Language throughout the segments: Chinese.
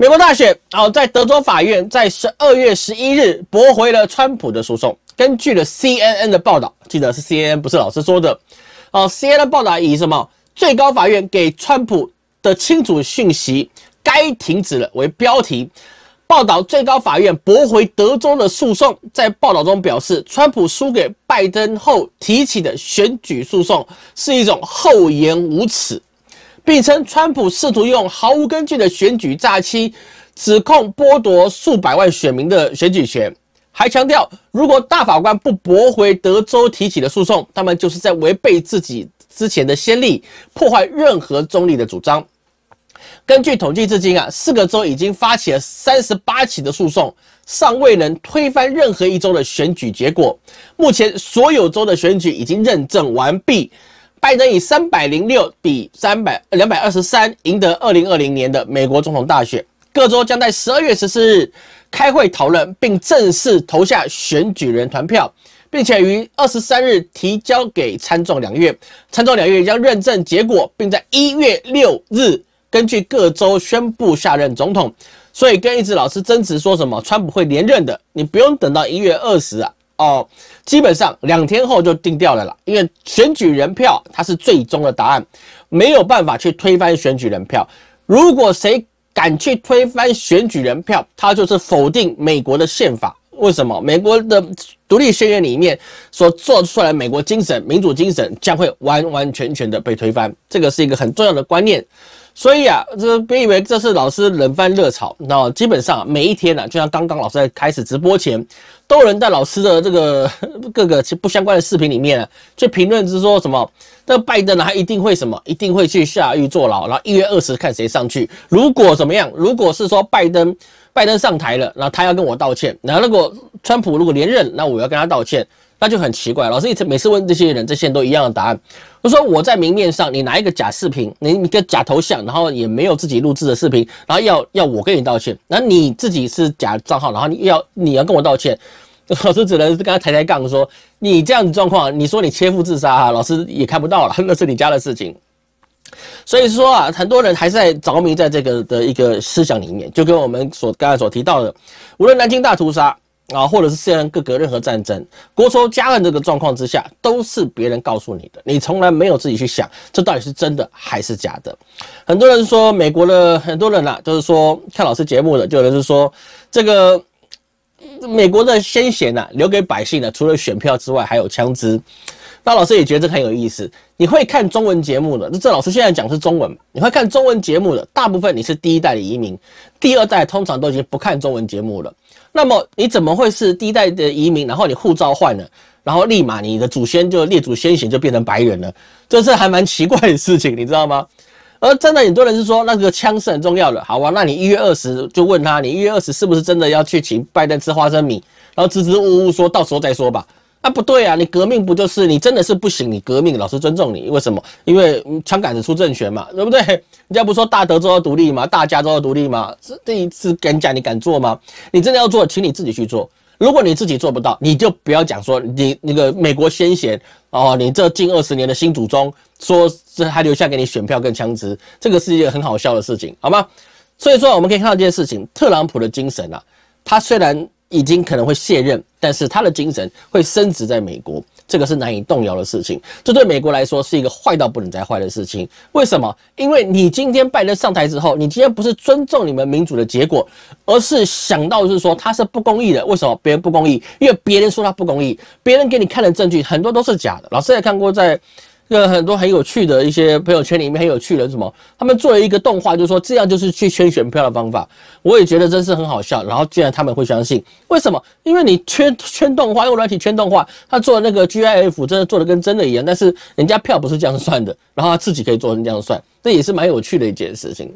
美国大选，哦，在德州法院在十二月十一日驳回了川普的诉讼。根据了 CNN 的报道，记得是 CNN 不是老师说的。哦，CNN 报道以什么最高法院给川普的清楚讯息该停止了为标题，报道最高法院驳回德州的诉讼。在报道中表示，川普输给拜登后提起的选举诉讼是一种厚颜无耻。并称，川普试图用毫无根据的选举诈欺指控，剥夺数百万选民的选举权。还强调，如果大法官不驳回德州提起的诉讼，他们就是在违背自己之前的先例，破坏任何中立的主张。根据统计，至今啊，四个州已经发起了三十八起的诉讼，尚未能推翻任何一州的选举结果。目前，所有州的选举已经认证完毕。拜登以三百零六比三百两百二十三赢得二零二零年的美国总统大选，各州将在十二月十四日开会讨论并正式投下选举人团票，并且于二十三日提交给参众两院，参众两院将认证结果，并在一月六日根据各州宣布下任总统。所以跟一直老师争执说什么川普会连任的，你不用等到一月二十啊。哦，基本上两天后就定掉了啦，因为选举人票它是最终的答案，没有办法去推翻选举人票。如果谁敢去推翻选举人票，他就是否定美国的宪法。为什么？美国的独立宣言里面所做出来美国精神、民主精神将会完完全全的被推翻，这个是一个很重要的观念。所以啊，这别以为这是老师冷饭热炒，那基本上每一天呢，就像刚刚老师在开始直播前，都有人在老师的这个 各个不相关的视频里面啊，去评论，是说什么？那拜登呢，他一定会什么？一定会去下狱坐牢？然后一月二十看谁上去？如果怎么样？如果是说拜登，拜登上台了，那他要跟我道歉；那如果川普如果连任，那我要跟他道歉。那就很奇怪，老师一直每次问这些人，这些人都一样的答案。我说我在明面上，你拿一个假视频，你一个假头像，然后也没有自己录制的视频，然后要要我跟你道歉，那你自己是假账号，然后你要你要跟我道歉，老师只能跟他抬抬杠说你这样子状况，你说你切腹自杀哈，老师也看不到了，那是你家的事情。所以说啊，很多人还是在着迷在这个的一个思想里面，就跟我们所刚才所提到的，无论南京大屠杀。啊，或者是界上各国任何战争、国仇家恨这个状况之下，都是别人告诉你的，你从来没有自己去想，这到底是真的还是假的？很多人说美国的很多人呐，都是说看老师节目的，就有人是说这个美国的先贤呐，留给百姓的除了选票之外，还有枪支。那老师也觉得这很有意思。你会看中文节目的，这老师现在讲是中文你会看中文节目的，大部分你是第一代的移民，第二代通常都已经不看中文节目了。那么你怎么会是第一代的移民？然后你护照换了，然后立马你的祖先就列祖先行就变成白人了，这是还蛮奇怪的事情，你知道吗？而真的很多人是说那个枪是很重要的，好吧？那你一月二十就问他，你一月二十是不是真的要去请拜登吃花生米？然后支支吾吾说到时候再说吧。啊不对啊，你革命不就是你真的是不行，你革命，老师尊重你，为什么？因为枪杆子出政权嘛，对不对？人家不说大德州要独立嘛，大加州要独立嘛，这第一次跟你讲，你敢做吗？你真的要做，请你自己去做。如果你自己做不到，你就不要讲说你那个美国先贤哦，你这近二十年的新祖宗说这还留下给你选票跟枪支，这个是一个很好笑的事情，好吗？所以说我们可以看到这件事情，特朗普的精神啊，他虽然。已经可能会卸任，但是他的精神会升值在美国，这个是难以动摇的事情。这对美国来说是一个坏到不能再坏的事情。为什么？因为你今天拜登上台之后，你今天不是尊重你们民主的结果，而是想到就是说他是不公义的。为什么别人不公义？因为别人说他不公义，别人给你看的证据很多都是假的。老师也看过在。有很多很有趣的一些朋友圈里面很有趣的什么？他们做了一个动画，就说这样就是去圈选票的方法。我也觉得真是很好笑。然后竟然他们会相信，为什么？因为你圈圈动画，用软体圈动画，他做那个 GIF 真的做的跟真的一样。但是人家票不是这样算的，然后他自己可以做成这样算，这也是蛮有趣的一件事情。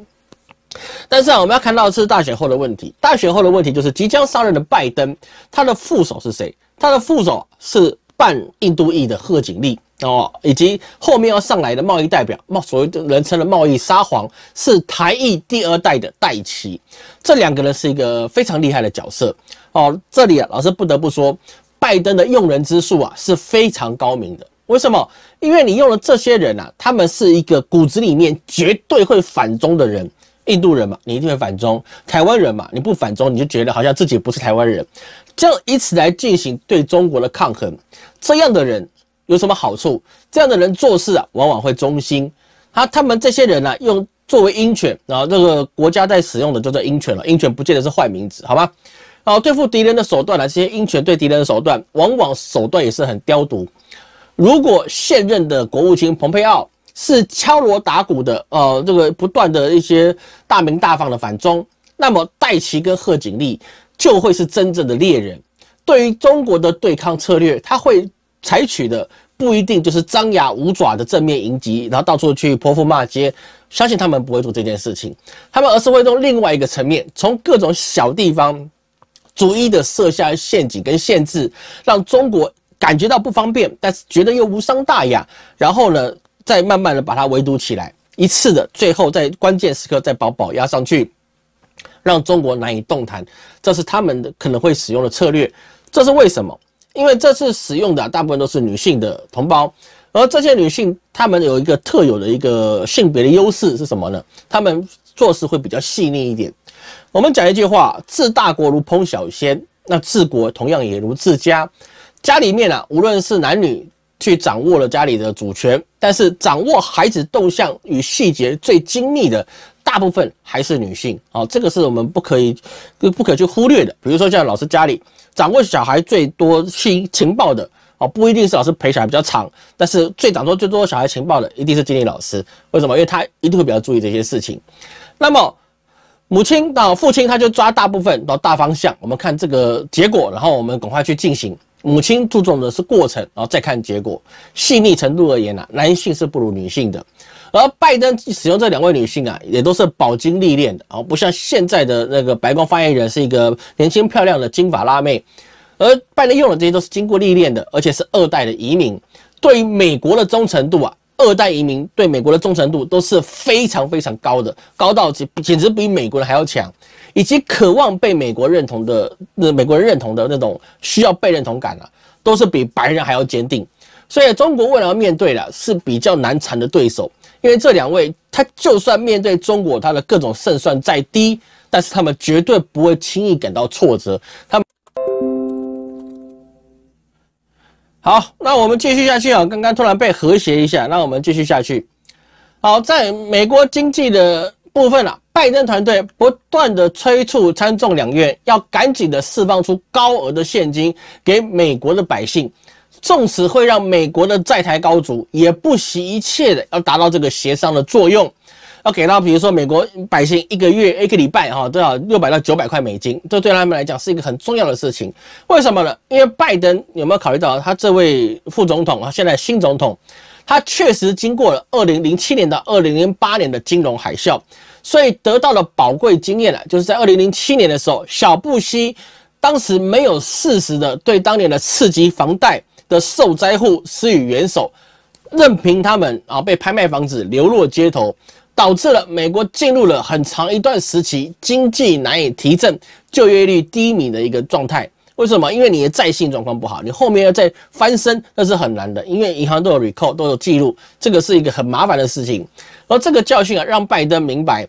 但是啊，我们要看到是大选后的问题。大选后的问题就是即将上任的拜登，他的副手是谁？他的副手是。半印度裔的贺锦丽哦，以及后面要上来的贸易代表，贸所谓的人称的贸易沙皇，是台裔第二代的戴奇，这两个人是一个非常厉害的角色哦。这里啊，老师不得不说，拜登的用人之术啊是非常高明的。为什么？因为你用了这些人啊，他们是一个骨子里面绝对会反中的人。印度人嘛，你一定会反中；台湾人嘛，你不反中，你就觉得好像自己不是台湾人。这样以此来进行对中国的抗衡，这样的人有什么好处？这样的人做事啊，往往会忠心。他他们这些人呢，用作为鹰犬，然后这个国家在使用的叫做鹰犬了。鹰犬不见得是坏名字，好吧？好，对付敌人的手段呢，这些鹰犬对敌人的手段，往往手段也是很刁毒。如果现任的国务卿蓬佩奥。是敲锣打鼓的，呃，这个不断的一些大鸣大放的反中，那么戴琦跟贺锦丽就会是真正的猎人。对于中国的对抗策略，他会采取的不一定就是张牙舞爪的正面迎击，然后到处去泼妇骂街。相信他们不会做这件事情，他们而是会从另外一个层面，从各种小地方逐一的设下陷阱跟限制，让中国感觉到不方便，但是觉得又无伤大雅。然后呢？再慢慢的把它围堵起来，一次的，最后在关键时刻再把宝压上去，让中国难以动弹。这是他们的可能会使用的策略。这是为什么？因为这次使用的大部分都是女性的同胞，而这些女性她们有一个特有的一个性别的优势是什么呢？她们做事会比较细腻一点。我们讲一句话：治大国如烹小鲜。那治国同样也如治家。家里面啊，无论是男女。去掌握了家里的主权，但是掌握孩子动向与细节最精密的大部分还是女性啊，这个是我们不可以、不可去忽略的。比如说像老师家里掌握小孩最多情情报的啊，不一定是老师陪小孩比较长，但是最掌握最多小孩情报的一定是经理老师。为什么？因为他一定会比较注意这些事情。那么母亲到父亲他就抓大部分到大方向，我们看这个结果，然后我们赶快去进行。母亲注重的是过程，然后再看结果。细腻程度而言呢，男性是不如女性的。而拜登使用这两位女性啊，也都是饱经历练的，啊，不像现在的那个白宫发言人是一个年轻漂亮的金发辣妹，而拜登用的这些都是经过历练的，而且是二代的移民，对于美国的忠诚度啊。二代移民对美国的忠诚度都是非常非常高的，高到简简直比美国人还要强，以及渴望被美国认同的那美国人认同的那种需要被认同感啊，都是比白人还要坚定。所以中国未来要面对的是比较难缠的对手，因为这两位他就算面对中国，他的各种胜算再低，但是他们绝对不会轻易感到挫折。他。好，那我们继续下去啊！刚刚突然被和谐一下，那我们继续下去。好，在美国经济的部分啊，拜登团队不断的催促参众两院要赶紧的释放出高额的现金给美国的百姓，纵使会让美国的债台高筑，也不惜一切的要达到这个协商的作用。要给到比如说美国百姓一个月一个礼拜哈都要六百到九百块美金，这对他们来讲是一个很重要的事情。为什么呢？因为拜登有没有考虑到他这位副总统啊？现在新总统，他确实经过了二零零七年到二零零八年的金融海啸，所以得到了宝贵经验了。就是在二零零七年的时候，小布希当时没有适时的对当年的次激房贷的受灾户施予援手，任凭他们啊被拍卖房子，流落街头。导致了美国进入了很长一段时期经济难以提振、就业率低迷的一个状态。为什么？因为你的在信状况不好，你后面要再翻身那是很难的，因为银行都有 record 都有记录，这个是一个很麻烦的事情。而这个教训啊，让拜登明白，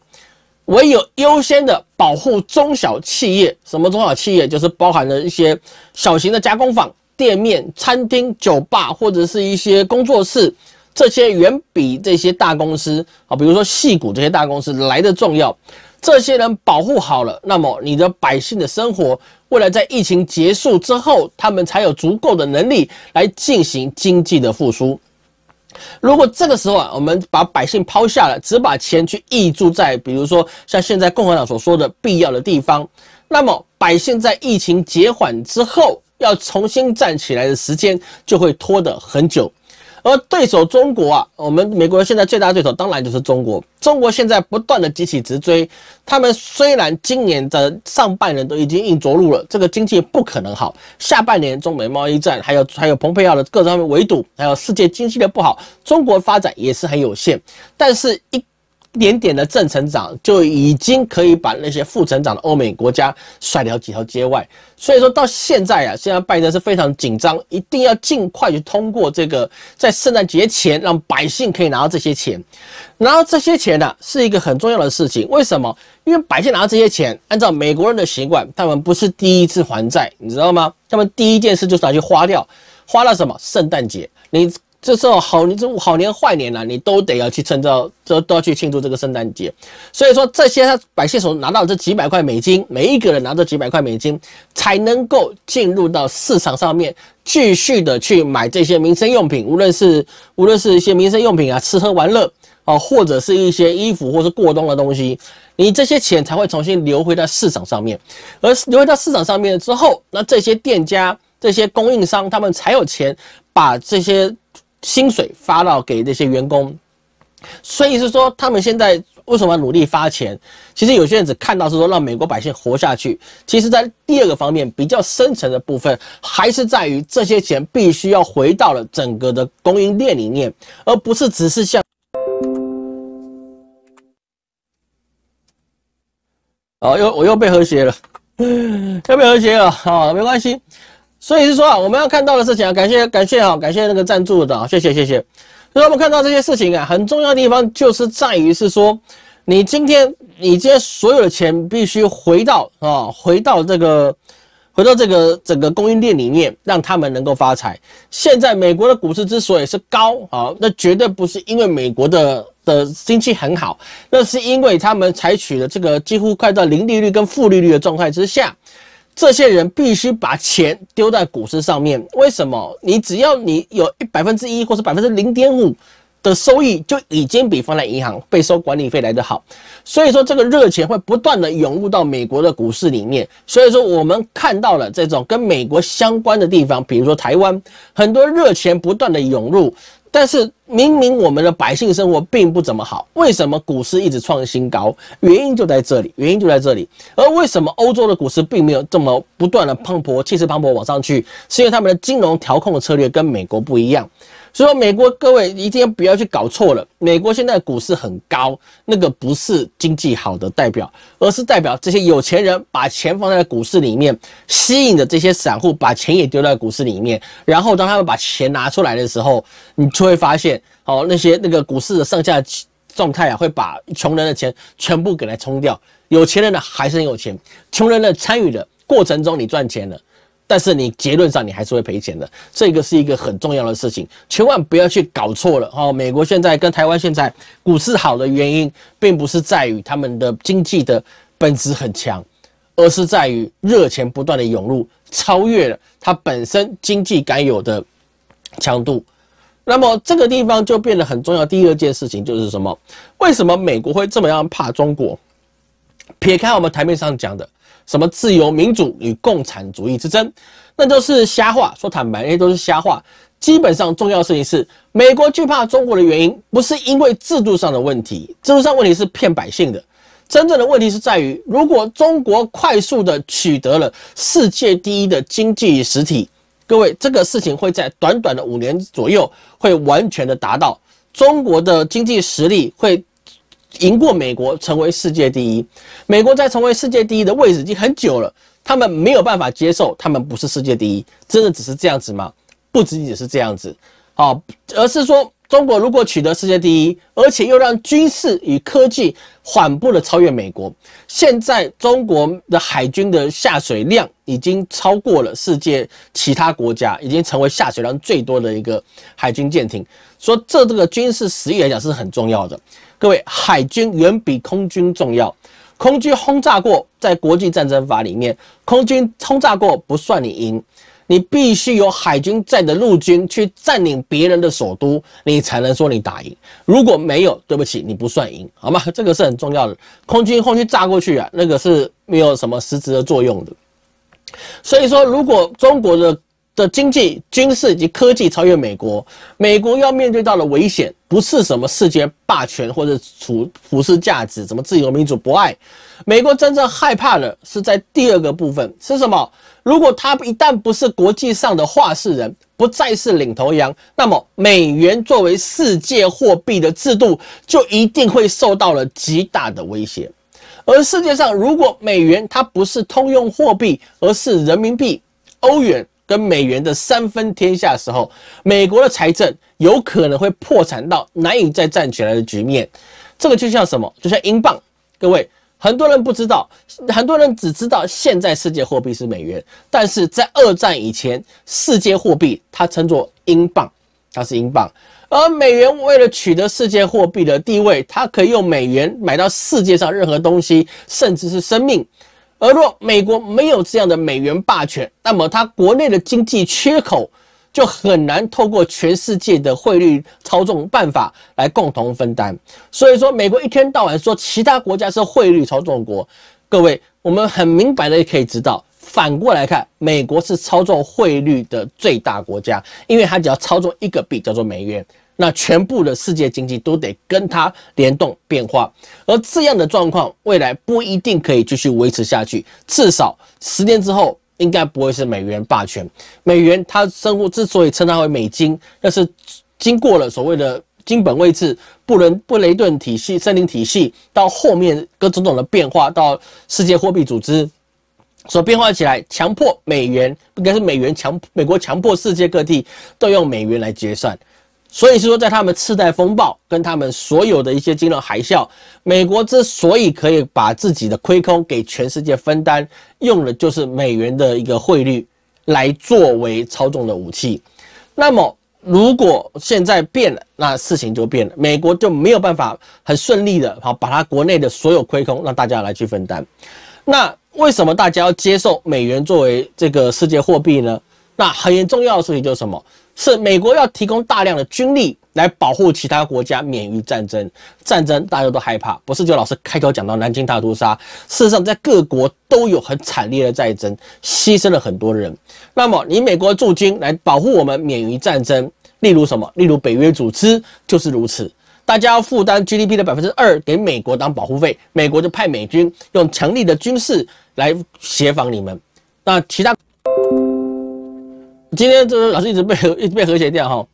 唯有优先的保护中小企业。什么中小企业？就是包含了一些小型的加工坊、店面、餐厅、酒吧或者是一些工作室。这些远比这些大公司啊，比如说细股这些大公司来的重要。这些人保护好了，那么你的百姓的生活，未来在疫情结束之后，他们才有足够的能力来进行经济的复苏。如果这个时候啊，我们把百姓抛下了，只把钱去溢注在，比如说像现在共和党所说的必要的地方，那么百姓在疫情减缓之后要重新站起来的时间就会拖得很久。而对手中国啊，我们美国现在最大的对手当然就是中国。中国现在不断的集体直追，他们虽然今年的上半年都已经硬着陆了，这个经济不可能好。下半年中美贸易战，还有还有蓬佩奥的各方面围堵，还有世界经济的不好，中国发展也是很有限。但是，一。点点的正成长就已经可以把那些负成长的欧美国家甩掉几条街外，所以说到现在啊，现在拜登是非常紧张，一定要尽快去通过这个，在圣诞节前让百姓可以拿到这些钱。拿到这些钱呢，是一个很重要的事情。为什么？因为百姓拿到这些钱，按照美国人的习惯，他们不是第一次还债，你知道吗？他们第一件事就是拿去花掉，花了什么？圣诞节，你。这时候好年，这好年坏年了，你都得要去趁着，都都要去庆祝这个圣诞节。所以说，这些百姓所拿到这几百块美金，每一个人拿到几百块美金，才能够进入到市场上面，继续的去买这些民生用品，无论是无论是一些民生用品啊，吃喝玩乐啊，或者是一些衣服，或是过冬的东西，你这些钱才会重新流回到市场上面。而流回到市场上面之后，那这些店家、这些供应商，他们才有钱把这些。薪水发到给那些员工，所以是说他们现在为什么努力发钱？其实有些人只看到是说让美国百姓活下去，其实在第二个方面比较深层的部分，还是在于这些钱必须要回到了整个的供应链里面，而不是只是像……哦，又我又被和谐了，又被和谐了，好，没关系。所以是说啊，我们要看到的事情啊，感谢感谢啊，感谢那个赞助的，谢谢谢谢。所以我们看到这些事情啊，很重要的地方就是在于是说，你今天你今天所有的钱必须回到啊，回到这个，回到这个整个供应链里面，让他们能够发财。现在美国的股市之所以是高啊，那绝对不是因为美国的的经济很好，那是因为他们采取了这个几乎快到零利率跟负利率的状态之下。这些人必须把钱丢在股市上面，为什么？你只要你有一百分之一或是百分之零点五的收益，就已经比放在银行被收管理费来得好。所以说，这个热钱会不断的涌入到美国的股市里面。所以说，我们看到了这种跟美国相关的地方，比如说台湾，很多热钱不断的涌入。但是明明我们的百姓生活并不怎么好，为什么股市一直创新高？原因就在这里，原因就在这里。而为什么欧洲的股市并没有这么不断的磅礴、气势磅礴往上去？是因为他们的金融调控的策略跟美国不一样。所以说，美国各位一定要不要去搞错了。美国现在股市很高，那个不是经济好的代表，而是代表这些有钱人把钱放在股市里面，吸引着这些散户把钱也丢在股市里面。然后当他们把钱拿出来的时候，你就会发现，哦，那些那个股市的上下状态啊，会把穷人的钱全部给它冲掉，有钱人呢还是很有钱，穷人的参与的过程中，你赚钱了。但是你结论上你还是会赔钱的，这个是一个很重要的事情，千万不要去搞错了哦。美国现在跟台湾现在股市好的原因，并不是在于他们的经济的本质很强，而是在于热钱不断的涌入，超越了它本身经济该有的强度。那么这个地方就变得很重要。第二件事情就是什么？为什么美国会这么样怕中国？撇开我们台面上讲的。什么自由民主与共产主义之争，那都是瞎话。说坦白，那都是瞎话。基本上，重要事情是，美国惧怕中国的原因，不是因为制度上的问题，制度上问题是骗百姓的。真正的问题是在于，如果中国快速的取得了世界第一的经济实体，各位，这个事情会在短短的五年左右，会完全的达到中国的经济实力会。赢过美国成为世界第一，美国在成为世界第一的位置已经很久了，他们没有办法接受他们不是世界第一，真的只是这样子吗？不仅仅是这样子，好，而是说中国如果取得世界第一，而且又让军事与科技缓步的超越美国，现在中国的海军的下水量已经超过了世界其他国家，已经成为下水量最多的一个海军舰艇，说这这个军事实力来讲是很重要的。各位，海军远比空军重要。空军轰炸过，在国际战争法里面，空军轰炸过不算你赢，你必须有海军在的陆军去占领别人的首都，你才能说你打赢。如果没有，对不起，你不算赢，好吗？这个是很重要的。空军，轰军炸过去啊，那个是没有什么实质的作用的。所以说，如果中国的的经济、军事以及科技超越美国，美国要面对到的危险不是什么世界霸权或者普普世价值，什么自由民主博爱，美国真正害怕的是在第二个部分是什么？如果他一旦不是国际上的话事人，不再是领头羊，那么美元作为世界货币的制度就一定会受到了极大的威胁。而世界上如果美元它不是通用货币，而是人民币、欧元。跟美元的三分天下时候，美国的财政有可能会破产到难以再站起来的局面。这个就像什么？就像英镑。各位很多人不知道，很多人只知道现在世界货币是美元，但是在二战以前，世界货币它称作英镑，它是英镑。而美元为了取得世界货币的地位，它可以用美元买到世界上任何东西，甚至是生命。而若美国没有这样的美元霸权，那么它国内的经济缺口就很难透过全世界的汇率操纵办法来共同分担。所以说，美国一天到晚说其他国家是汇率操纵国，各位，我们很明白的也可以知道，反过来看，美国是操纵汇率的最大国家，因为它只要操纵一个币，叫做美元。那全部的世界经济都得跟它联动变化，而这样的状况未来不一定可以继续维持下去。至少十年之后，应该不会是美元霸权。美元它称呼之所以称它为美金，那是经过了所谓的金本位制、布伦布雷顿体系、森林体系，到后面各种种的变化，到世界货币组织所变化起来，强迫美元应该是美元强美国强迫世界各地都用美元来结算。所以是说，在他们次贷风暴跟他们所有的一些金融海啸，美国之所以可以把自己的亏空给全世界分担，用的就是美元的一个汇率来作为操纵的武器。那么，如果现在变了，那事情就变了，美国就没有办法很顺利的好把它国内的所有亏空让大家来去分担。那为什么大家要接受美元作为这个世界货币呢？那很重要的事情就是什么？是美国要提供大量的军力来保护其他国家免于战争。战争大家都害怕，不是就老师开头讲到南京大屠杀？事实上，在各国都有很惨烈的战争，牺牲了很多人。那么，你美国驻军来保护我们免于战争，例如什么？例如北约组织就是如此。大家要负担 GDP 的百分之二给美国当保护费，美国就派美军用强力的军事来协防你们。那其他。今天这个老师一直被和 一直被和谐掉哈，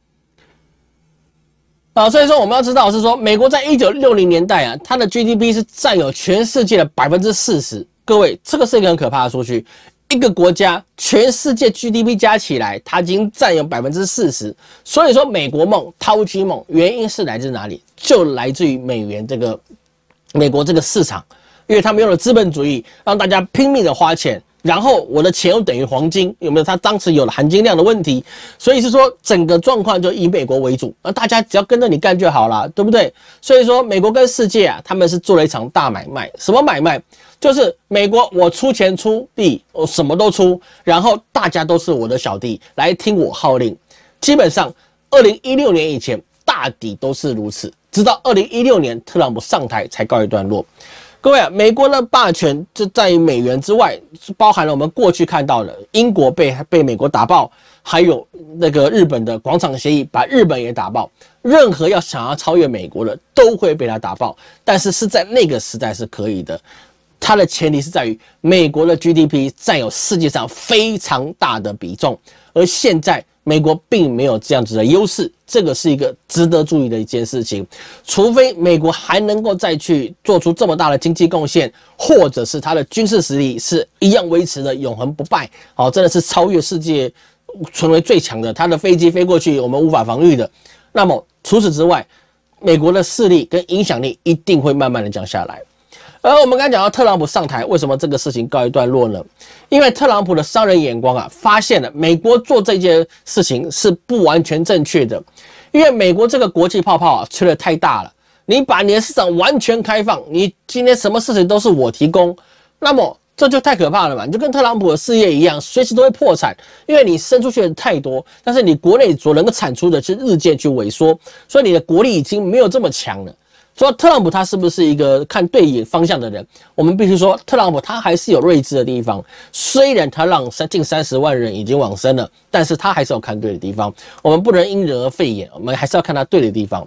啊，所以说我们要知道是说，美国在一九六零年代啊，它的 GDP 是占有全世界的百分之四十。各位，这个是一个很可怕的数据，一个国家全世界 GDP 加起来，它已经占有百分之四十。所以说，美国梦、超级梦，原因是来自哪里？就来自于美元这个美国这个市场，因为他们用了资本主义，让大家拼命的花钱。然后我的钱又等于黄金，有没有？它当时有了含金量的问题，所以是说整个状况就以美国为主，那大家只要跟着你干就好了，对不对？所以说美国跟世界啊，他们是做了一场大买卖，什么买卖？就是美国我出钱出力，我什么都出，然后大家都是我的小弟，来听我号令。基本上二零一六年以前大抵都是如此，直到二零一六年特朗普上台才告一段落。各位啊，美国的霸权就在于美元之外，是包含了我们过去看到的英国被被美国打爆，还有那个日本的广场协议把日本也打爆。任何要想要超越美国的，都会被他打爆。但是是在那个时代是可以的，它的前提是在于美国的 GDP 占有世界上非常大的比重，而现在。美国并没有这样子的优势，这个是一个值得注意的一件事情。除非美国还能够再去做出这么大的经济贡献，或者是他的军事实力是一样维持的永恒不败，哦，真的是超越世界成为最强的，他的飞机飞过去我们无法防御的。那么除此之外，美国的势力跟影响力一定会慢慢的降下来。而我们刚讲到特朗普上台，为什么这个事情告一段落呢？因为特朗普的商人眼光啊，发现了美国做这件事情是不完全正确的。因为美国这个国际泡泡啊，吹得太大了。你把你的市场完全开放，你今天什么事情都是我提供，那么这就太可怕了嘛？你就跟特朗普的事业一样，随时都会破产，因为你伸出去的太多，但是你国内所能够产出的是日渐去萎缩，所以你的国力已经没有这么强了。说特朗普他是不是一个看对眼方向的人？我们必须说，特朗普他还是有睿智的地方。虽然他让三近三十万人已经往生了，但是他还是有看对的地方。我们不能因人而废眼，我们还是要看他对的地方。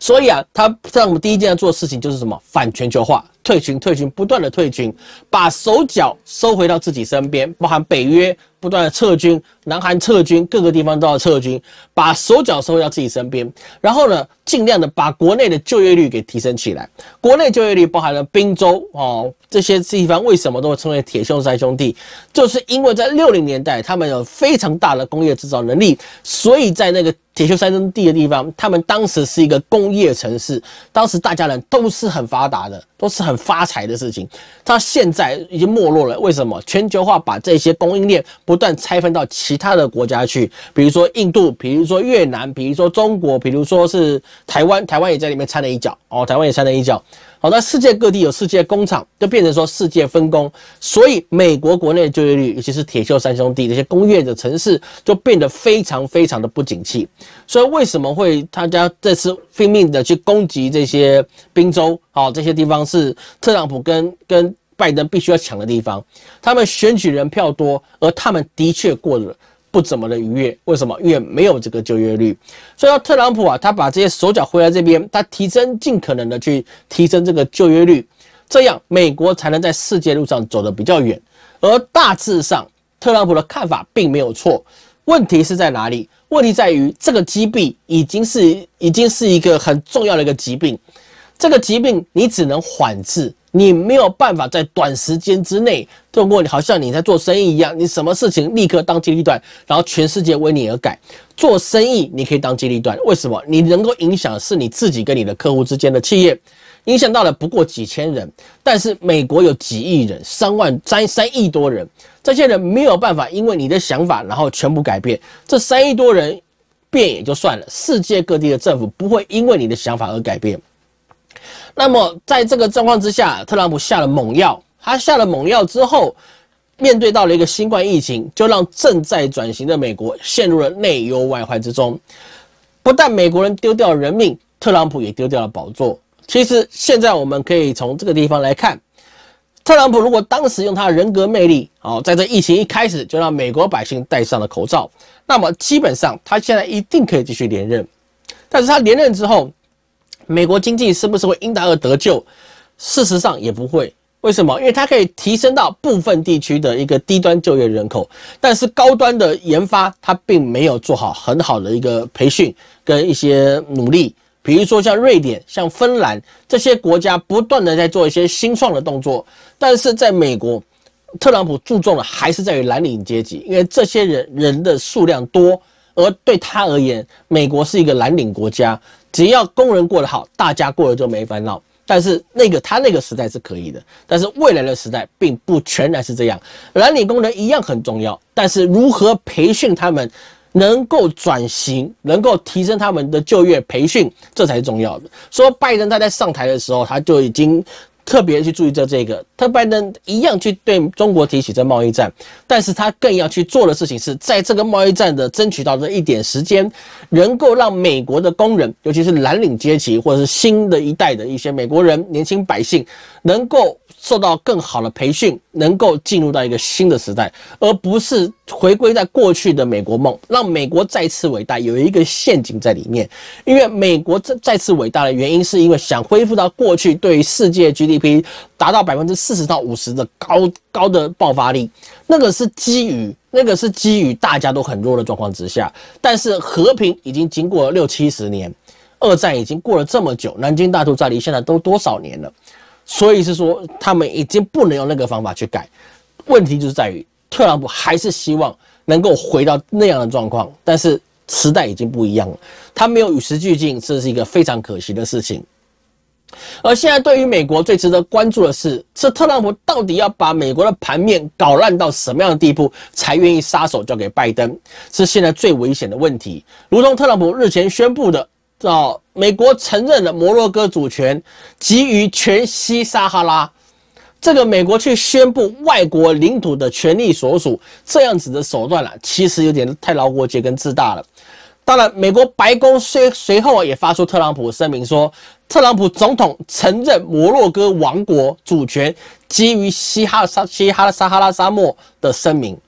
所以啊，他特我们第一件要做事情就是什么？反全球化，退群，退群，不断的退群，把手脚收回到自己身边，包含北约。不断的撤军，南韩撤军，各个地方都要撤军，把手脚收回到自己身边，然后呢，尽量的把国内的就业率给提升起来。国内就业率包含了滨州哦这些地方，为什么都会称为铁锈三兄弟？就是因为在六零年代，他们有非常大的工业制造能力，所以在那个。铁锈三中地的地方，他们当时是一个工业城市，当时大家人都是很发达的，都是很发财的事情。它现在已经没落了，为什么？全球化把这些供应链不断拆分到其他的国家去，比如说印度，比如说越南，比如说中国，比如说是台湾，台湾也在里面掺了一脚哦，台湾也掺了一脚。好，那世界各地有世界工厂，就变成说世界分工，所以美国国内就业率，尤其是铁锈三兄弟这些工业的城市，就变得非常非常的不景气。所以为什么会大家这次拼命的去攻击这些宾州啊这些地方？是特朗普跟跟拜登必须要抢的地方，他们选举人票多，而他们的确过了不怎么的愉悦，为什么？因为没有这个就业率。所以，说，特朗普啊，他把这些手脚挥在这边，他提升尽可能的去提升这个就业率，这样美国才能在世界路上走得比较远。而大致上，特朗普的看法并没有错。问题是在哪里？问题在于这个疾病已经是已经是一个很重要的一个疾病，这个疾病你只能缓治。你没有办法在短时间之内通过，你好像你在做生意一样，你什么事情立刻当机立断，然后全世界为你而改。做生意你可以当机立断，为什么？你能够影响的是你自己跟你的客户之间的企业，影响到了不过几千人，但是美国有几亿人，三万三三亿多人，这些人没有办法因为你的想法然后全部改变。这三亿多人变也就算了，世界各地的政府不会因为你的想法而改变。那么，在这个状况之下，特朗普下了猛药。他下了猛药之后，面对到了一个新冠疫情，就让正在转型的美国陷入了内忧外患之中。不但美国人丢掉人命，特朗普也丢掉了宝座。其实，现在我们可以从这个地方来看，特朗普如果当时用他的人格魅力，好，在这疫情一开始就让美国百姓戴上了口罩，那么基本上他现在一定可以继续连任。但是他连任之后，美国经济是不是会因达而得救？事实上也不会。为什么？因为它可以提升到部分地区的一个低端就业人口，但是高端的研发它并没有做好很好的一个培训跟一些努力。比如说像瑞典、像芬兰这些国家，不断的在做一些新创的动作，但是在美国，特朗普注重的还是在于蓝领阶级，因为这些人人的数量多，而对他而言，美国是一个蓝领国家。只要工人过得好，大家过得就没烦恼。但是那个他那个时代是可以的，但是未来的时代并不全然是这样。蓝领工人一样很重要，但是如何培训他们，能够转型，能够提升他们的就业培训，这才是重要的。说拜登他在上台的时候，他就已经。特别去注意这这个，特拜登一样去对中国提起这贸易战，但是他更要去做的事情是在这个贸易战的争取到这一点时间，能够让美国的工人，尤其是蓝领阶级或者是新的一代的一些美国人年轻百姓，能够受到更好的培训，能够进入到一个新的时代，而不是。回归在过去的美国梦，让美国再次伟大，有一个陷阱在里面。因为美国再再次伟大的原因，是因为想恢复到过去对世界 GDP 达到百分之四十到五十的高高的爆发力，那个是基于那个是基于大家都很弱的状况之下。但是和平已经经过了六七十年，二战已经过了这么久，南京大屠杀离现在都多少年了？所以是说他们已经不能用那个方法去改。问题就是在于。特朗普还是希望能够回到那样的状况，但是时代已经不一样了，他没有与时俱进，这是一个非常可惜的事情。而现在，对于美国最值得关注的是，这特朗普到底要把美国的盘面搞烂到什么样的地步，才愿意撒手交给拜登？是现在最危险的问题。如同特朗普日前宣布的，哦，美国承认了摩洛哥主权，给予全西撒哈拉。这个美国去宣布外国领土的权力所属这样子的手段了，其实有点太劳国界跟自大了。当然，美国白宫随随后也发出特朗普声明说，特朗普总统承认摩洛哥王国主权基于西哈沙西哈拉撒哈拉沙漠的声明。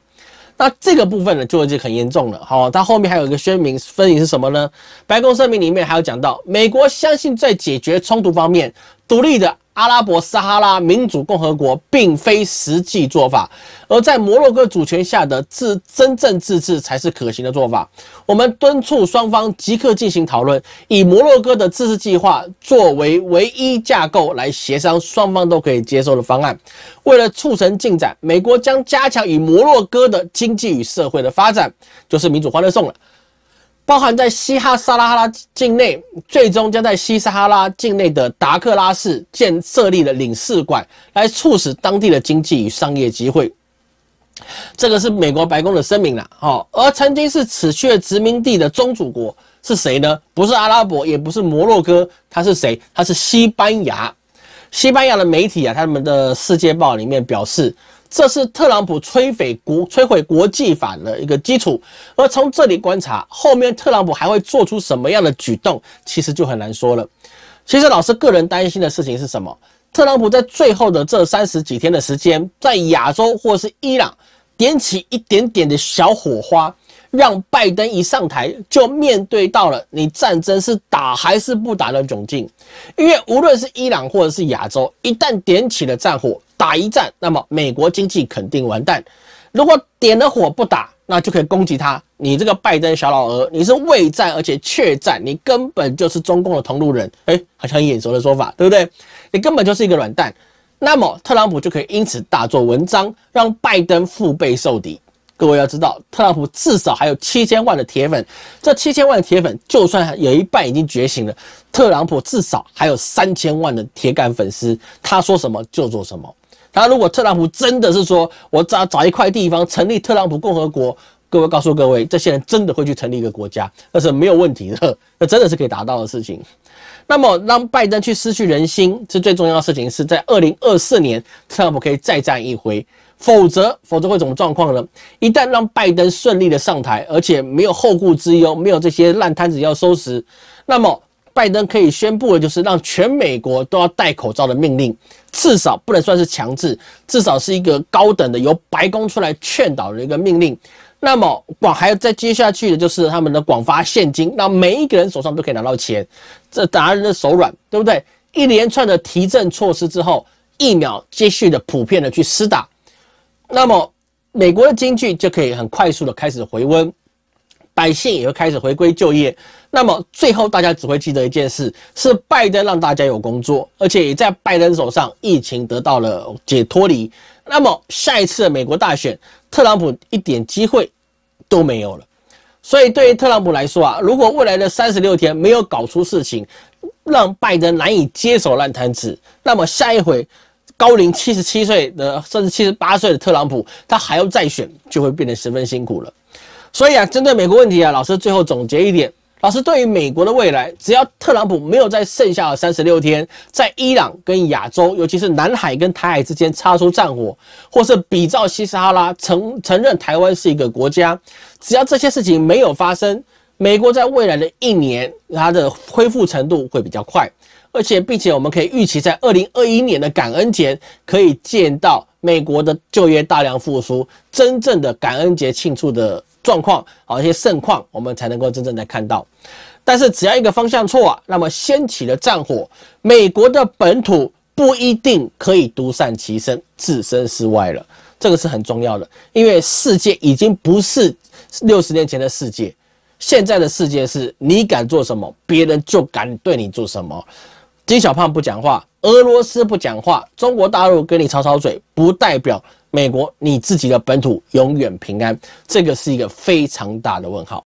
那这个部分呢，就已经很严重了。好，它后面还有一个声明，分明是什么呢？白宫声明里面还有讲到，美国相信在解决冲突方面。独立的阿拉伯撒哈拉民主共和国并非实际做法，而在摩洛哥主权下的自真正自治才是可行的做法。我们敦促双方即刻进行讨论，以摩洛哥的自治计划作为唯一架构来协商双方都可以接受的方案。为了促成进展，美国将加强与摩洛哥的经济与社会的发展，就是民主欢乐颂了。包含在西哈撒哈拉境内，最终将在西撒哈拉境内的达克拉市建设立了领事馆，来促使当地的经济与商业机会。这个是美国白宫的声明了。哦，而曾经是此区殖民地的宗主国是谁呢？不是阿拉伯，也不是摩洛哥，他是谁？他是西班牙。西班牙的媒体啊，他们的《世界报》里面表示。这是特朗普摧毁国、摧毁国际法的一个基础。而从这里观察，后面特朗普还会做出什么样的举动，其实就很难说了。其实，老师个人担心的事情是什么？特朗普在最后的这三十几天的时间，在亚洲或是伊朗点起一点点的小火花，让拜登一上台就面对到了你战争是打还是不打的窘境。因为无论是伊朗或者是亚洲，一旦点起了战火，打一战，那么美国经济肯定完蛋。如果点了火不打，那就可以攻击他。你这个拜登小老鹅，你是畏战而且怯战，你根本就是中共的同路人。哎，好像很眼熟的说法，对不对？你根本就是一个软蛋。那么特朗普就可以因此大做文章，让拜登腹背受敌。各位要知道，特朗普至少还有七千万的铁粉，这七千万的铁粉就算有一半已经觉醒了，特朗普至少还有三千万的铁杆粉丝，他说什么就做什么。那如果特朗普真的是说，我找找一块地方成立特朗普共和国，各位告诉各位，这些人真的会去成立一个国家，那是没有问题的，那 真的是可以达到的事情。那么让拜登去失去人心，这最重要的事情是在二零二四年，特朗普可以再战一回，否则否则会怎么状况呢？一旦让拜登顺利的上台，而且没有后顾之忧，没有这些烂摊子要收拾，那么。拜登可以宣布的就是让全美国都要戴口罩的命令，至少不能算是强制，至少是一个高等的由白宫出来劝导的一个命令。那么广还要再接下去的就是他们的广发现金，让每一个人手上都可以拿到钱，这打人的手软，对不对？一连串的提振措施之后，一秒继续的普遍的去施打，那么美国的经济就可以很快速的开始回温，百姓也会开始回归就业。那么最后，大家只会记得一件事：是拜登让大家有工作，而且也在拜登手上疫情得到了解脱离。那么下一次美国大选，特朗普一点机会都没有了。所以对于特朗普来说啊，如果未来的三十六天没有搞出事情，让拜登难以接手烂摊子，那么下一回高龄七十七岁的甚至七十八岁的特朗普，他还要再选，就会变得十分辛苦了。所以啊，针对美国问题啊，老师最后总结一点。老师，对于美国的未来，只要特朗普没有在剩下的三十六天在伊朗跟亚洲，尤其是南海跟台海之间擦出战火，或是比照西沙哈拉承承认台湾是一个国家，只要这些事情没有发生，美国在未来的一年，它的恢复程度会比较快，而且并且我们可以预期在二零二一年的感恩节可以见到美国的就业大量复苏，真正的感恩节庆祝的。状况好一些盛况，我们才能够真正的看到。但是只要一个方向错啊，那么掀起了战火，美国的本土不一定可以独善其身，置身事外了。这个是很重要的，因为世界已经不是六十年前的世界，现在的世界是你敢做什么，别人就敢对你做什么。金小胖不讲话，俄罗斯不讲话，中国大陆跟你吵吵嘴，不代表。美国，你自己的本土永远平安，这个是一个非常大的问号。